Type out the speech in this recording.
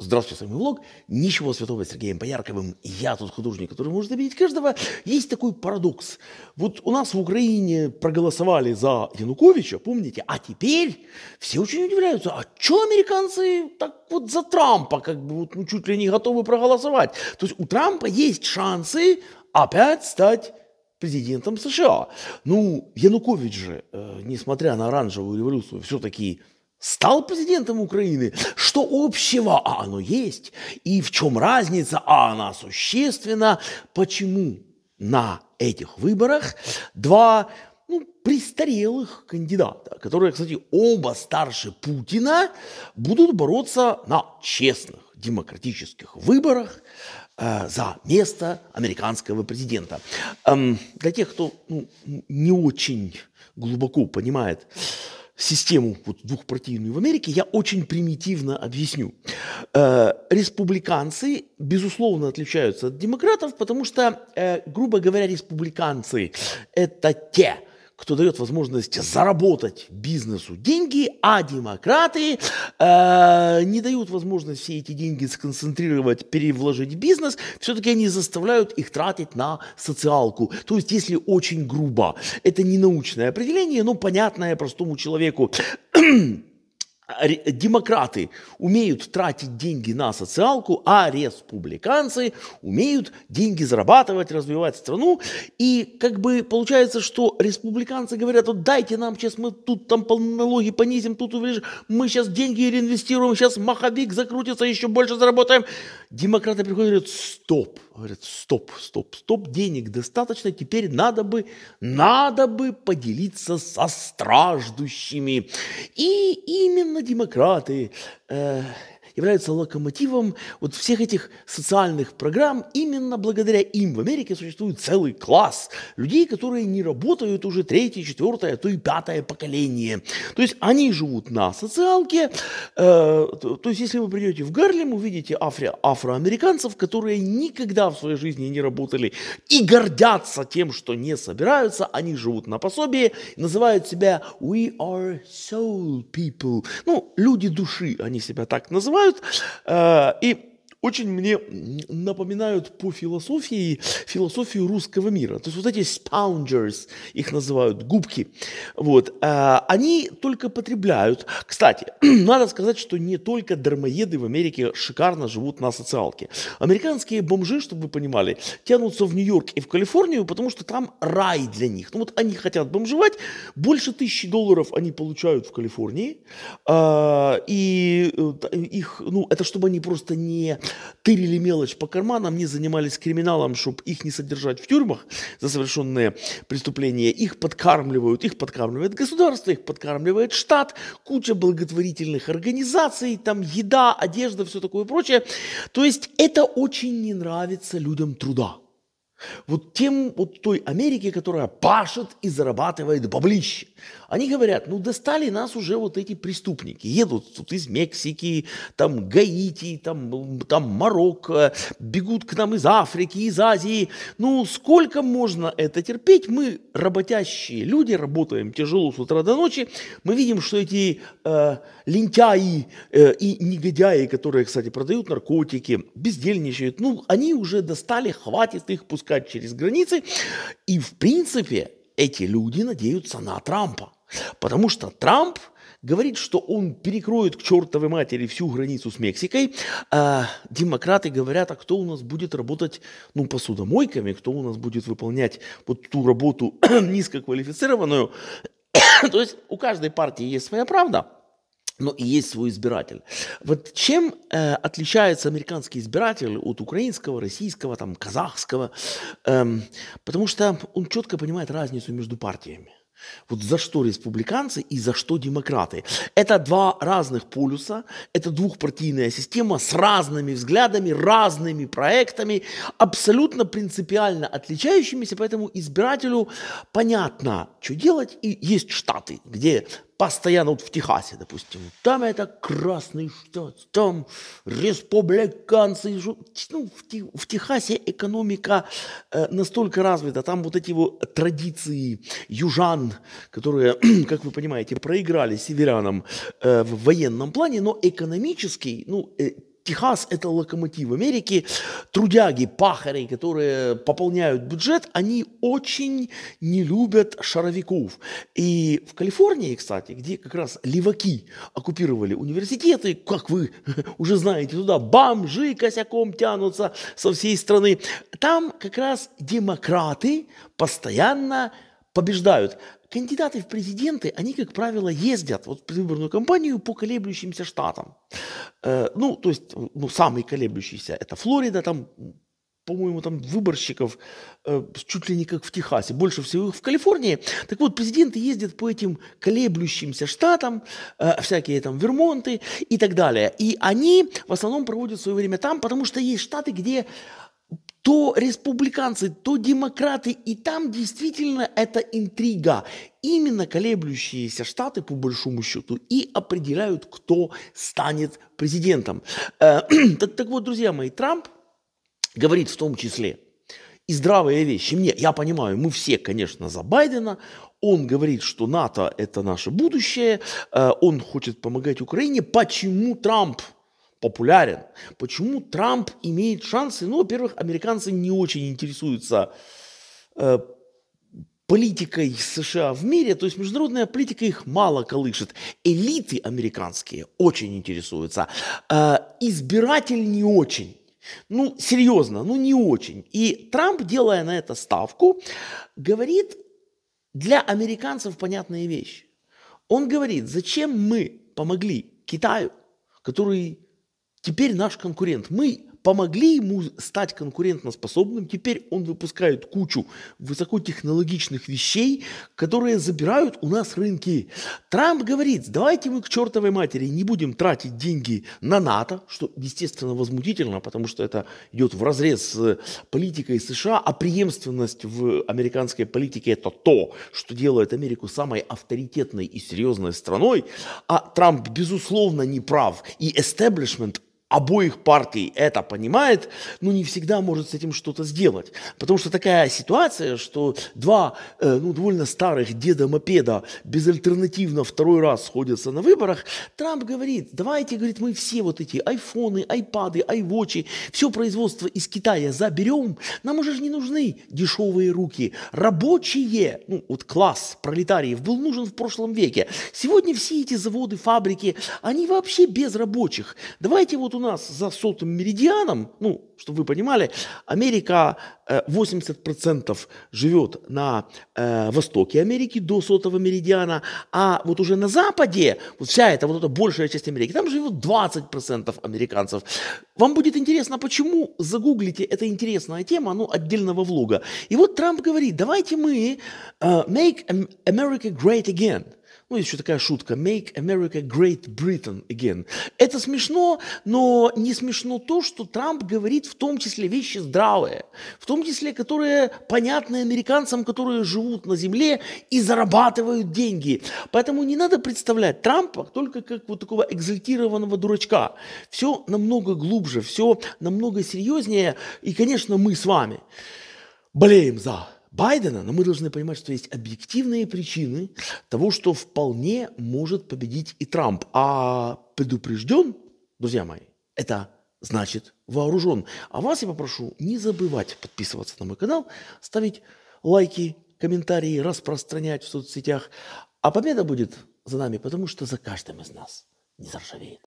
Здравствуйте, с вами влог. Ничего святого с Сергеем Боярковым. Я тут художник, который может обидеть каждого. Есть такой парадокс. Вот у нас в Украине проголосовали за Януковича, помните? А теперь все очень удивляются. А что американцы так вот за Трампа как бы вот, ну, чуть ли не готовы проголосовать? То есть у Трампа есть шансы опять стать президентом США. Ну, Янукович же, э, несмотря на оранжевую революцию, все-таки стал президентом Украины, что общего, а оно есть, и в чем разница, а она существенна, почему на этих выборах два ну, престарелых кандидата, которые, кстати, оба старше Путина, будут бороться на честных демократических выборах э, за место американского президента. Эм, для тех, кто ну, не очень глубоко понимает, систему вот, двухпартийную в Америке я очень примитивно объясню. Э, республиканцы, безусловно, отличаются от демократов, потому что, э, грубо говоря, республиканцы – это те – кто дает возможность заработать бизнесу деньги, а демократы э, не дают возможность все эти деньги сконцентрировать, перевложить в бизнес, все-таки они заставляют их тратить на социалку. То есть, если очень грубо, это не научное определение, но понятное простому человеку. А, демократы умеют тратить деньги на социалку, а республиканцы умеют деньги зарабатывать, развивать страну. И как бы получается, что республиканцы говорят, вот дайте нам, сейчас мы тут там налоги понизим, тут увеличим, мы сейчас деньги реинвестируем, сейчас маховик закрутится, еще больше заработаем. Демократы приходят и говорят, стоп, говорят, стоп, стоп, стоп, денег достаточно, теперь надо бы, надо бы поделиться со страждущими. И именно dimacrate. Eh, являются локомотивом вот всех этих социальных программ. Именно благодаря им в Америке существует целый класс людей, которые не работают уже третье, четвертое, а то и пятое поколение. То есть они живут на социалке. Э, то есть если вы придете в Гарлем, увидите афро афроамериканцев, которые никогда в своей жизни не работали и гордятся тем, что не собираются. Они живут на пособии, называют себя «we are soul people». Ну, люди души, они себя так называют Uh, e очень мне напоминают по философии философию русского мира. То есть вот эти спаунджерс, их называют губки, вот, а, они только потребляют. Кстати, надо сказать, что не только дармоеды в Америке шикарно живут на социалке. Американские бомжи, чтобы вы понимали, тянутся в Нью-Йорк и в Калифорнию, потому что там рай для них. Ну вот они хотят бомжевать, больше тысячи долларов они получают в Калифорнии, а, и э, их, ну, это чтобы они просто не тырили мелочь по карманам, не занимались криминалом, чтобы их не содержать в тюрьмах за совершенные преступления. Их подкармливают, их подкармливает государство, их подкармливает штат, куча благотворительных организаций, там еда, одежда, все такое прочее. То есть это очень не нравится людям труда. Вот тем, вот той Америке, которая пашет и зарабатывает баблище, Они говорят, ну достали нас уже вот эти преступники. Едут тут из Мексики, там Гаити, там, там Марокко, бегут к нам из Африки, из Азии. Ну сколько можно это терпеть? Мы работящие люди, работаем тяжело с утра до ночи. Мы видим, что эти э, лентяи э, и негодяи, которые, кстати, продают наркотики, бездельничают, ну они уже достали, хватит их пускать пропускать через границы. И, в принципе, эти люди надеются на Трампа. Потому что Трамп говорит, что он перекроет к чертовой матери всю границу с Мексикой. А демократы говорят, а кто у нас будет работать ну, посудомойками, кто у нас будет выполнять вот ту работу низкоквалифицированную. То есть у каждой партии есть своя правда но и есть свой избиратель. Вот чем э, отличается американский избиратель от украинского, российского, там, казахского? Эм, потому что он четко понимает разницу между партиями. Вот за что республиканцы и за что демократы. Это два разных полюса, это двухпартийная система с разными взглядами, разными проектами, абсолютно принципиально отличающимися, поэтому избирателю понятно, что делать. И есть штаты, где постоянно вот в Техасе, допустим, там это красный штат, там республиканцы, ну, в, Техасе экономика э, настолько развита, там вот эти вот традиции южан, которые, как вы понимаете, проиграли северянам э, в военном плане, но экономический, ну, э, Техас – это локомотив Америки. Трудяги, пахари, которые пополняют бюджет, они очень не любят шаровиков. И в Калифорнии, кстати, где как раз леваки оккупировали университеты, как вы уже знаете, туда бомжи косяком тянутся со всей страны, там как раз демократы постоянно побеждают. Кандидаты в президенты, они, как правило, ездят вот в предвыборную кампанию по колеблющимся штатам. Э, ну, то есть, ну, самый колеблющийся – это Флорида, там по-моему, там выборщиков э, чуть ли не как в Техасе, больше всего их в Калифорнии. Так вот, президенты ездят по этим колеблющимся штатам, э, всякие там Вермонты и так далее. И они в основном проводят свое время там, потому что есть штаты, где то республиканцы, то демократы, и там действительно эта интрига. Именно колеблющиеся штаты, по большому счету, и определяют, кто станет президентом. Э, так, так вот, друзья мои, Трамп говорит в том числе и здравые вещи. Мне, я понимаю, мы все, конечно, за Байдена, он говорит, что НАТО – это наше будущее, э, он хочет помогать Украине. Почему Трамп – популярен. Почему Трамп имеет шансы? Ну, во-первых, американцы не очень интересуются э, политикой США в мире, то есть международная политика их мало колышет. Элиты американские очень интересуются, э, избиратель не очень. Ну, серьезно, ну не очень. И Трамп, делая на это ставку, говорит для американцев понятные вещи. Он говорит, зачем мы помогли Китаю, который теперь наш конкурент. Мы помогли ему стать конкурентоспособным. Теперь он выпускает кучу высокотехнологичных вещей, которые забирают у нас рынки. Трамп говорит, давайте мы к чертовой матери не будем тратить деньги на НАТО, что, естественно, возмутительно, потому что это идет в разрез с политикой США, а преемственность в американской политике это то, что делает Америку самой авторитетной и серьезной страной. А Трамп, безусловно, не прав. И эстеблишмент обоих партий это понимает, но не всегда может с этим что-то сделать. Потому что такая ситуация, что два э, ну, довольно старых деда-мопеда безальтернативно второй раз сходятся на выборах, Трамп говорит, давайте, говорит, мы все вот эти айфоны, айпады, айвочи, все производство из Китая заберем, нам уже не нужны дешевые руки. Рабочие, ну вот класс пролетариев был нужен в прошлом веке. Сегодня все эти заводы, фабрики, они вообще без рабочих. Давайте вот у у нас за сотым меридианом, ну, чтобы вы понимали, Америка 80% э, живет на э, востоке Америки до сотого меридиана, а вот уже на западе, вот вся эта вот эта большая часть Америки, там живет 20% американцев. Вам будет интересно, почему? Загуглите, это интересная тема, ну, отдельного влога. И вот Трамп говорит, давайте мы uh, make America great again – ну, есть еще такая шутка. Make America Great Britain again. Это смешно, но не смешно то, что Трамп говорит в том числе вещи здравые, в том числе, которые понятны американцам, которые живут на земле и зарабатывают деньги. Поэтому не надо представлять Трампа только как вот такого экзальтированного дурачка. Все намного глубже, все намного серьезнее. И, конечно, мы с вами болеем за Байдена, но мы должны понимать, что есть объективные причины того, что вполне может победить и Трамп. А предупрежден, друзья мои, это значит вооружен. А вас я попрошу не забывать подписываться на мой канал, ставить лайки, комментарии, распространять в соцсетях. А победа будет за нами, потому что за каждым из нас не заржавеет.